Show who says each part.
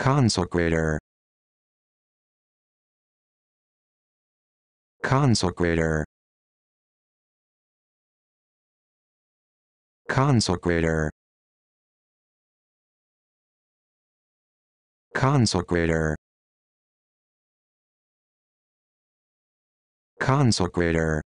Speaker 1: Consecrator. Consecrator. Consecrator. Consecrator. Consecrator.